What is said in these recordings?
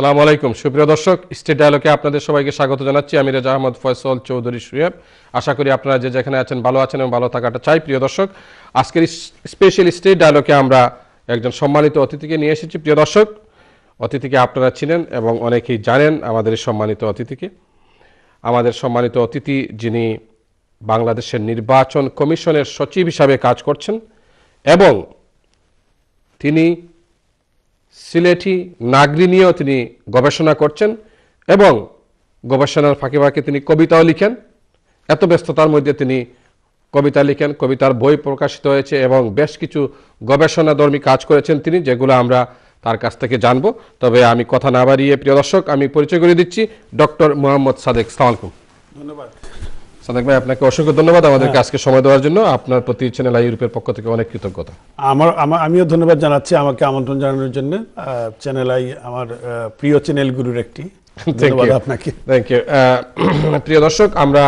সালাম আলাইকুম সুপ্রিয় দর্শক স্টেট ডায়লগে আপনাদের সবাইকে স্বাগত জানাচ্ছি আমি রেজা আহমদ ফয়সল চৌধুরী সুয়েব আশা করি আপনারা যে যেখানে আছেন ভালো আছেন এবং ভালো থাকাটা চাই প্রিয় দর্শক আজকের স্পেশাল স্টেট ডায়লগে আমরা একজন সম্মানিত অতিথিকে নিয়ে এসেছি প্রিয় দর্শক অতিথিকে আপনারা ছিলেন এবং অনেকেই জানেন আমাদের সম্মানিত অতিথিকে আমাদের সম্মানিত অতিথি যিনি বাংলাদেশের নির্বাচন কমিশনের সচিব হিসাবে কাজ করছেন এবং তিনি সিলেটি নাগরী নিয়েও তিনি গবেষণা করছেন এবং গবেষণার ফাঁকে ফাঁকে তিনি কবিতাও লিখেন এত ব্যস্ততার মধ্যে তিনি কবিতা লিখেন কবিতার বই প্রকাশিত হয়েছে এবং বেশ কিছু গবেষণাধর্মী কাজ করেছেন তিনি যেগুলো আমরা তার কাছ থেকে জানব তবে আমি কথা না বাড়িয়ে প্রিয় দর্শক আমি পরিচয় করে দিচ্ছি ডক্টর মোহাম্মদ সাদেক সালামকুম ধন্যবাদ সাদেক ভাই আপনাকে অসংখ্য ধন্যবাদ আমাদেরকে হ্যাঁ। আজকে সময় দেওয়ার জন্য আপনার প্রতি চ্যানেল আই ইউরোপের পক্ষ থেকে অনেক কৃতজ্ঞতা আমার আমিও ধন্যবাদ জানাচ্ছি আমাকে আমন্ত্রণ জানানোর জন্য চ্যানেল আই আমার প্রিয় চ্যানেল গুরুর একটি ধন্যবাদ আপনাকে থ্যাংক ইউ প্রিয় দর্শক আমরা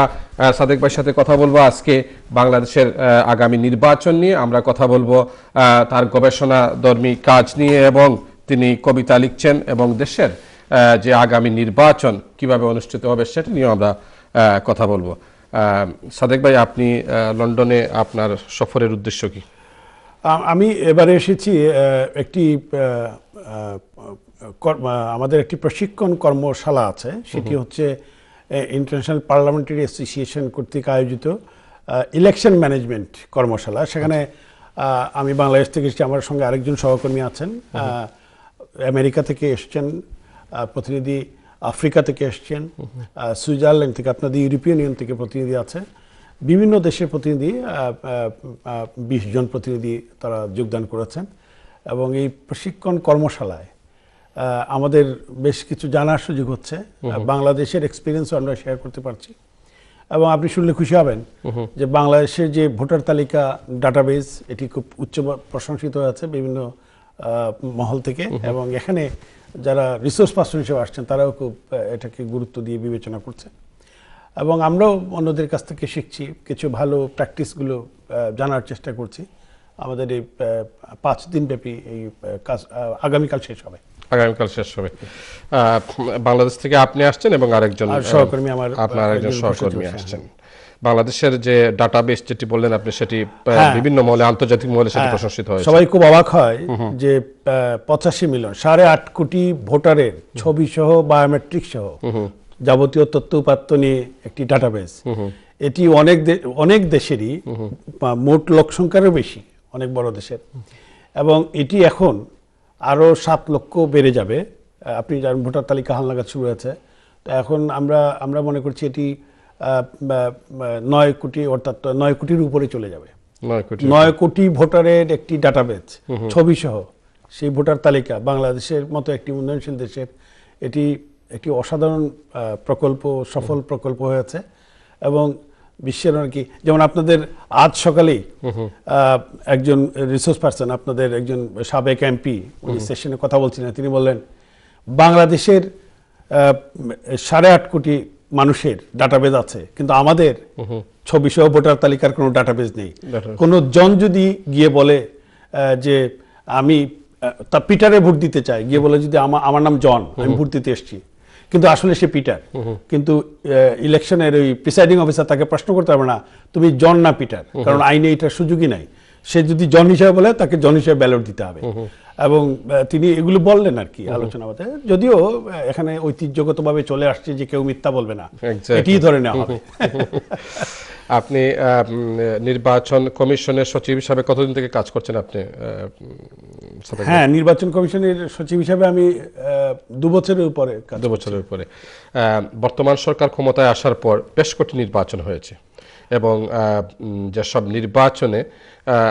সাদেক ভাইয়ের সাথে কথা বলবো আজকে বাংলাদেশের আগামী নির্বাচন নিয়ে আমরা কথা বলবো তার গবেষণা ধর্মী কাজ নিয়ে এবং তিনি কবিতা লিখছেন এবং দেশের যে আগামী নির্বাচন কিভাবে অনুষ্ঠিত হবে সেটা নিয়েও আমরা কথা বলবো সাদেক ভাই আপনি লন্ডনে আপনার সফরের উদ্দেশ্য কি আমি এবারে এসেছি একটি আমাদের একটি প্রশিক্ষণ কর্মশালা আছে সেটি হচ্ছে ইন্টারন্যাশনাল পার্লামেন্টারি অ্যাসোসিয়েশন কর্তৃক আয়োজিত ইলেকশন ম্যানেজমেন্ট কর্মশালা সেখানে আমি বাংলাদেশ থেকে এসেছি আমার সঙ্গে আরেকজন সহকর্মী আছেন আমেরিকা থেকে এসেছেন প্রতিনিধি আফ্রিকা থেকে এসছেন সুইজারল্যান্ড থেকে আপনাদের ইউরোপীয় ইউনিয়ন থেকে প্রতিনিধি আছে বিভিন্ন দেশের প্রতিনিধি বিশ জন প্রতিনিধি তারা যোগদান করেছেন এবং এই প্রশিক্ষণ কর্মশালায় আমাদের বেশ কিছু জানার সুযোগ হচ্ছে বাংলাদেশের এক্সপিরিয়েন্সও আমরা শেয়ার করতে পারছি এবং আপনি শুনলে খুশি হবেন যে বাংলাদেশের যে ভোটার তালিকা ডাটাবেস এটি খুব উচ্চ প্রশংসিত আছে বিভিন্ন মহল থেকে এবং এখানে যারা রিসোর্স পার্সন হিসেবে আসছেন তারাও খুব এটাকে গুরুত্ব দিয়ে বিবেচনা করছে এবং আমরাও অন্যদের কাছ থেকে শিখছি কিছু ভালো প্র্যাকটিসগুলো জানার চেষ্টা করছি আমাদের এই পাঁচ দিনব্যাপী এই কাজ আগামীকাল শেষ হবে আগামীকাল শেষ হবে বাংলাদেশ থেকে আপনি আসছেন এবং আরেকজন সহকর্মী আমার আপনার আরেকজন সহকর্মী আসছেন বাংলাদেশের যে ডাটাবেস যেটি বললেন আপনি সেটি হ্যাঁ। বিভিন্ন মহলে আন্তর্জাতিক মহলে সেটি হ্যাঁ। প্রশংসিত হয় সবাই খুব অবাক হয় যে পঁচাশি মিলিয়ন সাড়ে আট কোটি ভোটারের ছবি সহ বায়োমেট্রিক সহ যাবতীয় তথ্য উপাত্ত নিয়ে একটি ডাটাবেস এটি অনেক অনেক দেশেরই মোট লোক সংখ্যারও বেশি অনেক বড় দেশের এবং এটি এখন আরও সাত লক্ষ বেড়ে যাবে আপনি যার ভোটার তালিকা হালনাগাদ শুরু হয়েছে তো এখন আমরা আমরা মনে করছি এটি নয় কোটি অর্থাৎ নয় কোটির উপরে চলে যাবে নয় কোটি ভোটারের একটি ডাটাবেজ ছবি সহ সেই ভোটার তালিকা বাংলাদেশের মতো একটি উন্নয়নশীল দেশের এটি একটি অসাধারণ প্রকল্প সফল প্রকল্প হয়েছে এবং বিশ্বের কি যেমন আপনাদের আজ সকালেই একজন রিসোর্স পার্সন আপনাদের একজন সাবেক এমপি উনি সেশনে কথা বলছিলেন তিনি বললেন বাংলাদেশের সাড়ে আট কোটি মানুষের ডাটাবেজ আছে কিন্তু আমাদের ছবি সহ ভোটার তালিকার কোনো ডাটাবেজ নেই কোনো জন যদি গিয়ে বলে যে আমি তা পিটারে ভোট দিতে চাই গিয়ে বলে যদি আমার আমার নাম জন আমি ভোট দিতে এসেছি কিন্তু আসলে সে পিটার কিন্তু ইলেকশনের ওই প্রিসাইডিং অফিসার তাকে প্রশ্ন করতে পারবে না তুমি জন না পিটার কারণ আইনে এটার সুযোগই নাই সে যদি জন হিসাবে বলে তাকে জন হিসাবে ব্যালট দিতে হবে এবং তিনি এগুলো বললেন আর কি আলোচনা মতে যদিও এখানে ঐতিহ্যগতভাবে চলে আসছে যে কেউ মিথ্যা বলবে না এটি ধরে নেওয়া হবে আপনি নির্বাচন কমিশনের সচিব হিসাবে কতদিন থেকে কাজ করছেন আপনি হ্যাঁ নির্বাচন কমিশনের সচিব হিসাবে আমি দু বছরের উপরে দু বছরের উপরে বর্তমান সরকার ক্ষমতায় আসার পর বেশ কটি নির্বাচন হয়েছে এবং যেসব নির্বাচনে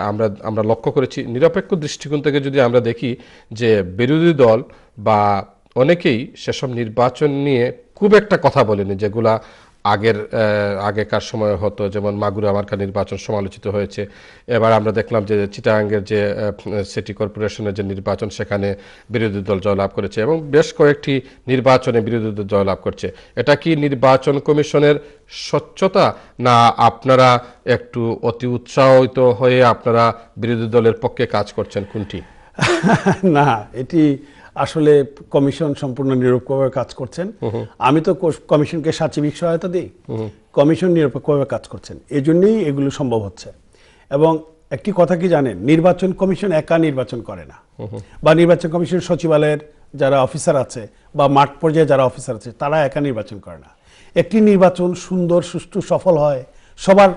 আমরা আমরা লক্ষ্য করেছি নিরপেক্ষ দৃষ্টিকোণ থেকে যদি আমরা দেখি যে বিরোধী দল বা অনেকেই সেসব নির্বাচন নিয়ে খুব একটা কথা বলেনি যেগুলা আগের আগেকার সময় হতো যেমন মাগুরা মার্কা নির্বাচন সমালোচিত হয়েছে এবার আমরা দেখলাম যে চিটাগাঙ্গের যে সিটি কর্পোরেশনের যে নির্বাচন সেখানে বিরোধী দল জয়লাভ করেছে এবং বেশ কয়েকটি নির্বাচনে বিরোধী দল জয়লাভ করছে এটা কি নির্বাচন কমিশনের স্বচ্ছতা না আপনারা একটু অতি উৎসাহিত হয়ে আপনারা বিরোধী দলের পক্ষে কাজ করছেন কোনটি না এটি আসলে কমিশন সম্পূর্ণ নিরপেক্ষভাবে কাজ করছেন আমি তো কমিশনকে সাচিবিক সহায়তা দিই কমিশন নিরপেক্ষভাবে কাজ করছেন এই জন্যই এগুলো সম্ভব হচ্ছে এবং একটি কথা কি জানেন নির্বাচন কমিশন একা নির্বাচন করে না বা নির্বাচন কমিশন সচিবালয়ের যারা অফিসার আছে বা মাঠ পর্যায়ে যারা অফিসার আছে তারা একা নির্বাচন করে না একটি নির্বাচন সুন্দর সুষ্ঠু সফল হয় সবার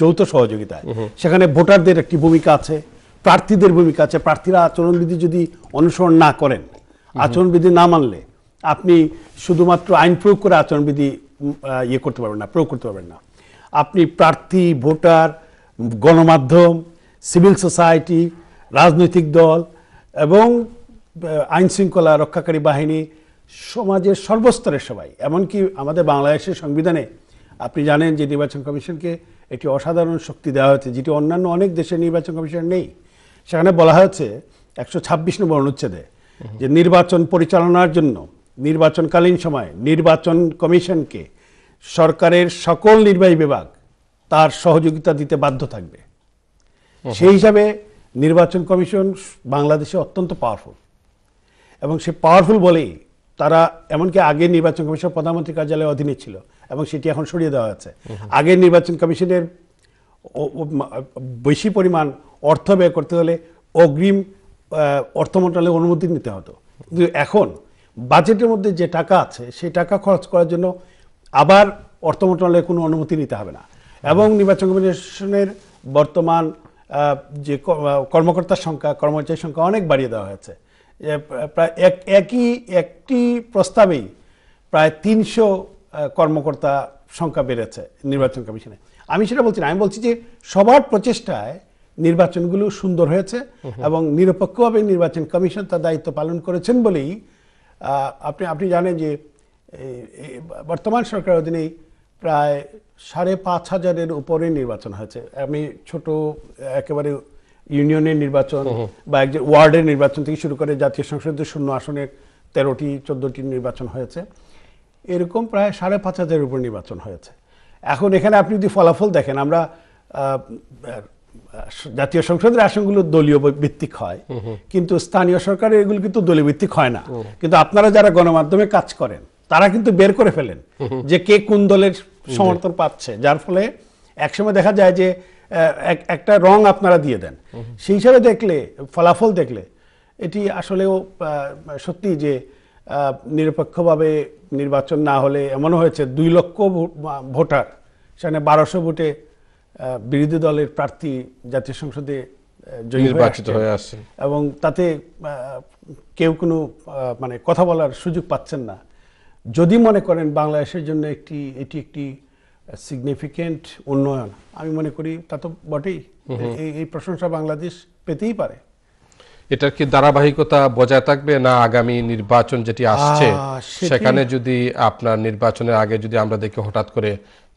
যৌথ সহযোগিতায় সেখানে ভোটারদের একটি ভূমিকা আছে প্রার্থীদের ভূমিকা আছে প্রার্থীরা আচরণবিধি যদি অনুসরণ না করেন আচরণবিধি না মানলে আপনি শুধুমাত্র আইন প্রয়োগ করে আচরণবিধি ইয়ে করতে পারবেন না প্রয়োগ করতে পারবেন না আপনি প্রার্থী ভোটার গণমাধ্যম সিভিল সোসাইটি রাজনৈতিক দল এবং আইন শৃঙ্খলা রক্ষাকারী বাহিনী সমাজের সর্বস্তরের সবাই এমনকি আমাদের বাংলাদেশের সংবিধানে আপনি জানেন যে নির্বাচন কমিশনকে একটি অসাধারণ শক্তি দেওয়া হয়েছে যেটি অন্যান্য অনেক দেশের নির্বাচন কমিশন নেই সেখানে বলা হয়েছে একশো ছাব্বিশ নম্বর অনুচ্ছেদে যে নির্বাচন পরিচালনার জন্য নির্বাচনকালীন সময় নির্বাচন কমিশনকে সরকারের সকল নির্বাহী বিভাগ তার সহযোগিতা দিতে বাধ্য থাকবে সেই হিসাবে নির্বাচন কমিশন বাংলাদেশে অত্যন্ত পাওয়ারফুল এবং সে পাওয়ারফুল বলেই তারা এমনকি আগে নির্বাচন কমিশন প্রধানমন্ত্রী কার্যালয়ের অধীনে ছিল এবং সেটি এখন সরিয়ে দেওয়া হয়েছে আগে নির্বাচন কমিশনের বেশি পরিমাণ অর্থ ব্যয় করতে হলে অগ্রিম অর্থ মন্ত্রণালয়ের অনুমতি নিতে হতো কিন্তু এখন বাজেটের মধ্যে যে টাকা আছে সেই টাকা খরচ করার জন্য আবার অর্থ মন্ত্রণালয়ের কোনো অনুমতি নিতে হবে না এবং নির্বাচন কমিশনের বর্তমান যে কর্মকর্তার সংখ্যা কর্মচারীর সংখ্যা অনেক বাড়িয়ে দেওয়া হয়েছে প্রায় এক একই একটি প্রস্তাবেই প্রায় তিনশো কর্মকর্তা সংখ্যা বেড়েছে নির্বাচন কমিশনে আমি সেটা বলছি না আমি বলছি যে সবার প্রচেষ্টায় নির্বাচনগুলো সুন্দর হয়েছে এবং নিরপেক্ষভাবে নির্বাচন কমিশন তার দায়িত্ব পালন করেছেন বলেই আপনি আপনি জানেন যে বর্তমান সরকারের অধীনে প্রায় সাড়ে পাঁচ হাজারের উপরে নির্বাচন হয়েছে আমি ছোট একেবারে ইউনিয়নের নির্বাচন বা একজন ওয়ার্ডের নির্বাচন থেকে শুরু করে জাতীয় সংসদের শূন্য আসনের তেরোটি চোদ্দোটি নির্বাচন হয়েছে এরকম প্রায় সাড়ে পাঁচ হাজারের উপর নির্বাচন হয়েছে এখন এখানে আপনি যদি ফলাফল দেখেন আমরা জাতীয় সংসদের আসনগুলো দলীয় ভিত্তিক হয় কিন্তু স্থানীয় সরকারের এগুলো কিন্তু দলীয় ভিত্তিক হয় না কিন্তু আপনারা যারা গণমাধ্যমে কাজ করেন তারা কিন্তু বের করে ফেলেন যে কে কোন দলের সমর্থন পাচ্ছে যার ফলে একসময় দেখা যায় যে একটা রং আপনারা দিয়ে দেন সেই হিসাবে দেখলে ফলাফল দেখলে এটি আসলেও সত্যি যে নিরপেক্ষভাবে নির্বাচন না হলে এমনও হয়েছে দুই লক্ষ ভোটার সেখানে বারোশো ভোটে বিরোধী দলের প্রার্থী জাতীয় সংসদে নির্বাচিত হয়ে আসছেন এবং তাতে কেউ কোনো মানে কথা বলার সুযোগ পাচ্ছেন না যদি মনে করেন বাংলাদেশের জন্য একটি এটি একটি সিগনিফিকেন্ট উন্নয়ন আমি মনে করি তা তো বটেই এই প্রশংসা বাংলাদেশ পেতেই পারে এটার কি ধারাবাহিকতা বজায় থাকবে না আগামী নির্বাচন যেটি আসছে সেখানে যদি আপনার নির্বাচনের আগে যদি আমরা দেখি হঠাৎ করে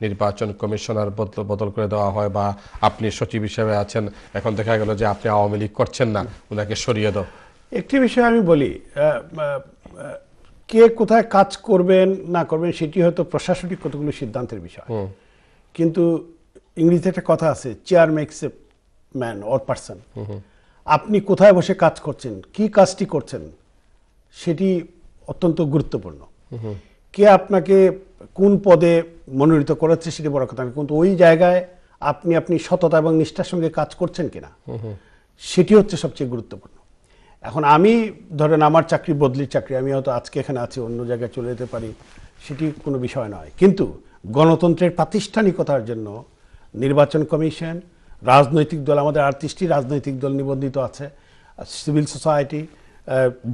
নির্বাচন কমিশনার বদল বদল করে দেওয়া হয় বা আপনি সচিব হিসেবে আছেন এখন দেখা গেল যে আপনি আওয়ামী লীগ করছেন না ওনাকে সরিয়ে দাও একটি বিষয় আমি বলি কে কোথায় কাজ করবেন না করবেন সেটি হয়তো প্রশাসনিক কতগুলো সিদ্ধান্তের বিষয় কিন্তু ইংরেজিতে একটা কথা আছে chair makes a man or person আপনি কোথায় বসে কাজ করছেন কি কাজটি করছেন সেটি অত্যন্ত গুরুত্বপূর্ণ কে আপনাকে কোন পদে মনোনীত করেছে সেটি বড় কথা কিন্তু ওই জায়গায় আপনি আপনি সততা এবং নিষ্ঠার সঙ্গে কাজ করছেন কিনা সেটি হচ্ছে সবচেয়ে গুরুত্বপূর্ণ এখন আমি ধরেন আমার চাকরি বদলির চাকরি আমি হয়তো আজকে এখানে আছি অন্য জায়গায় চলে যেতে পারি সেটি কোনো বিষয় নয় কিন্তু গণতন্ত্রের প্রাতিষ্ঠানিকতার জন্য নির্বাচন কমিশন রাজনৈতিক দল আমাদের আটত্রিশটি রাজনৈতিক দল নিবন্ধিত আছে সিভিল সোসাইটি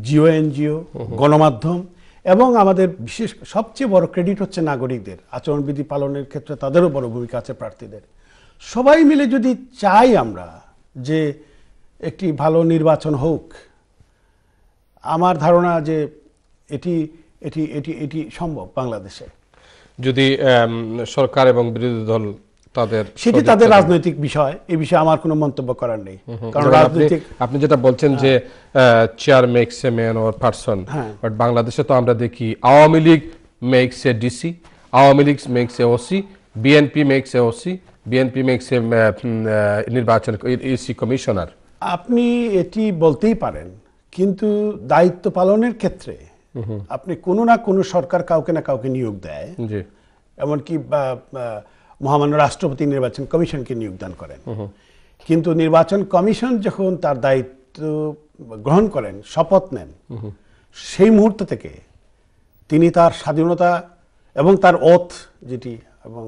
জিও এনজিও গণমাধ্যম এবং আমাদের বিশেষ সবচেয়ে বড় ক্রেডিট হচ্ছে নাগরিকদের আচরণবিধি পালনের ক্ষেত্রে তাদেরও বড় ভূমিকা আছে প্রার্থীদের সবাই মিলে যদি চাই আমরা যে একটি ভালো নির্বাচন হোক আমার ধারণা যে এটি এটি এটি এটি সম্ভব বাংলাদেশে যদি সরকার এবং বিরোধী দল তাদের সেটি তাদের রাজনৈতিক বিষয় এই বিষয়ে আমার কোনো মন্তব্য করার নেই কারণ রাজনৈতিক আপনি যেটা বলছেন হ্যাঁ। যে chair makes a man or person but বাংলাদেশে তো আমরা দেখি Awami League makes a DC Awami League makes a OC BNP makes a OC BNP makes a নির্বাচন ইসি কমিশনার আপনি এটি বলতেই পারেন কিন্তু দায়িত্ব পালনের ক্ষেত্রে আপনি কোনো না কোনো সরকার কাউকে না কাউকে নিয়োগ দেয় এমনকি মহামান্য রাষ্ট্রপতি নির্বাচন কমিশনকে নিয়োগ দান করেন কিন্তু নির্বাচন কমিশন যখন তার দায়িত্ব গ্রহণ করেন শপথ নেন সেই মুহূর্ত থেকে তিনি তার স্বাধীনতা এবং তার অথ যেটি এবং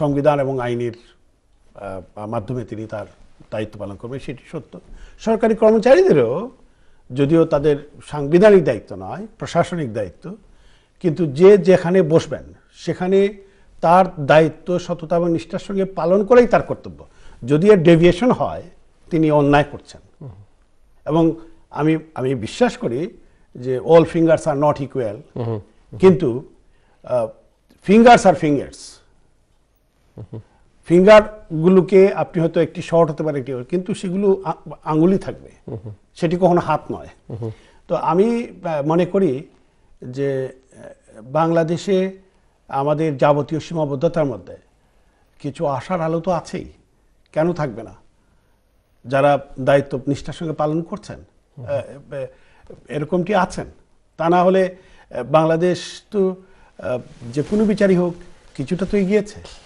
সংবিধান এবং আইনের মাধ্যমে তিনি তার দায়িত্ব পালন করবেন সেটি সত্য সরকারি কর্মচারীদেরও যদিও তাদের সাংবিধানিক দায়িত্ব নয় প্রশাসনিক দায়িত্ব কিন্তু যে যেখানে বসবেন সেখানে তার দায়িত্ব সততা এবং নিষ্ঠার সঙ্গে পালন করেই তার কর্তব্য যদি এর ডেভিয়েশন হয় তিনি অন্যায় করছেন এবং আমি আমি বিশ্বাস করি যে all fingers are not equal কিন্তু ফিঙ্গার্স আর ফিঙ্গার্স ফিঙ্গারগুলোকে আপনি হয়তো একটি শর্ট হতে পারে একটি কিন্তু সেগুলো আঙ্গুলি থাকবে সেটি কখনো হাত নয় তো আমি মনে করি যে বাংলাদেশে আমাদের যাবতীয় সীমাবদ্ধতার মধ্যে কিছু আশার আলো তো আছেই কেন থাকবে না যারা দায়িত্ব নিষ্ঠার সঙ্গে পালন করছেন এরকমটি আছেন তা না হলে বাংলাদেশ তো যে কোনো বিচারই হোক কিছুটা তো এগিয়েছে